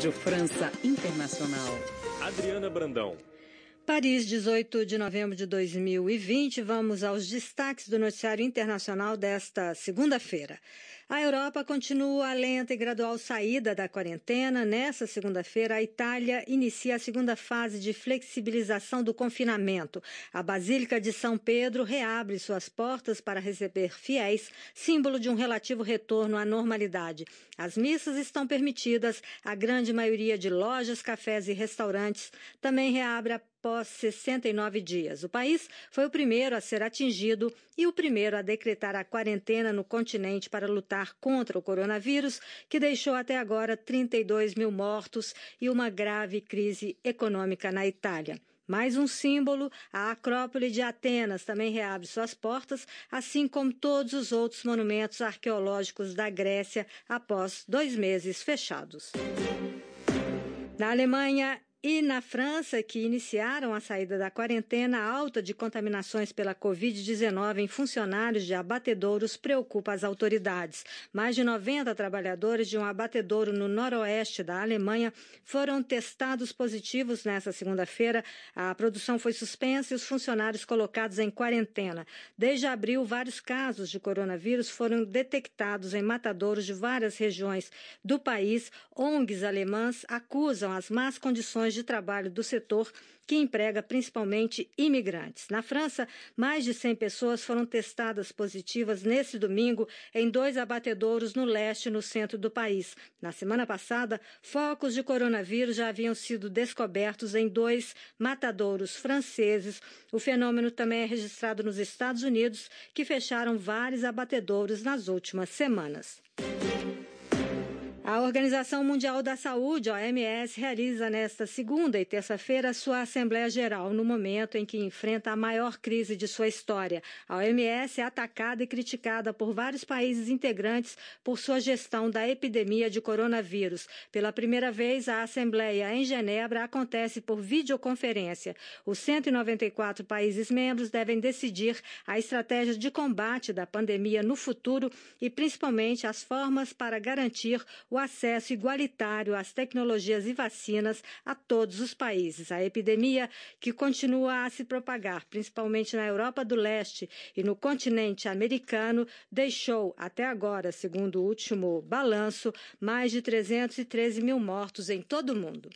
Rádio França Internacional. Adriana Brandão. Paris, 18 de novembro de 2020. Vamos aos destaques do noticiário internacional desta segunda-feira. A Europa continua a lenta e gradual saída da quarentena. Nessa segunda-feira, a Itália inicia a segunda fase de flexibilização do confinamento. A Basílica de São Pedro reabre suas portas para receber fiéis, símbolo de um relativo retorno à normalidade. As missas estão permitidas, a grande maioria de lojas, cafés e restaurantes também reabre a após 69 dias. O país foi o primeiro a ser atingido e o primeiro a decretar a quarentena no continente para lutar lutar contra o coronavírus, que deixou até agora 32 mil mortos e uma grave crise econômica na Itália. Mais um símbolo, a Acrópole de Atenas também reabre suas portas, assim como todos os outros monumentos arqueológicos da Grécia após dois meses fechados. Na Alemanha, e na França, que iniciaram a saída da quarentena, a alta de contaminações pela Covid-19 em funcionários de abatedouros preocupa as autoridades. Mais de 90 trabalhadores de um abatedouro no noroeste da Alemanha foram testados positivos nesta segunda-feira. A produção foi suspensa e os funcionários colocados em quarentena. Desde abril, vários casos de coronavírus foram detectados em matadouros de várias regiões do país. ONGs alemãs acusam as más condições condições de trabalho do setor, que emprega principalmente imigrantes. Na França, mais de 100 pessoas foram testadas positivas nesse domingo em dois abatedouros no leste e no centro do país. Na semana passada, focos de coronavírus já haviam sido descobertos em dois matadouros franceses. O fenômeno também é registrado nos Estados Unidos, que fecharam vários abatedouros nas últimas semanas. A Organização Mundial da Saúde, OMS, realiza nesta segunda e terça-feira sua Assembleia Geral, no momento em que enfrenta a maior crise de sua história. A OMS é atacada e criticada por vários países integrantes por sua gestão da epidemia de coronavírus. Pela primeira vez, a Assembleia em Genebra acontece por videoconferência. Os 194 países membros devem decidir a estratégia de combate da pandemia no futuro e, principalmente, as formas para garantir o acesso igualitário às tecnologias e vacinas a todos os países. A epidemia, que continua a se propagar, principalmente na Europa do Leste e no continente americano, deixou, até agora, segundo o último balanço, mais de 313 mil mortos em todo o mundo.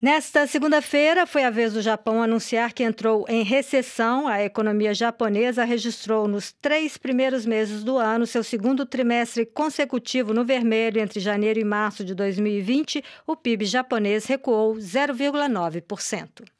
Nesta segunda-feira, foi a vez do Japão anunciar que entrou em recessão. A economia japonesa registrou nos três primeiros meses do ano, seu segundo trimestre consecutivo no vermelho, entre janeiro e março de 2020, o PIB japonês recuou 0,9%.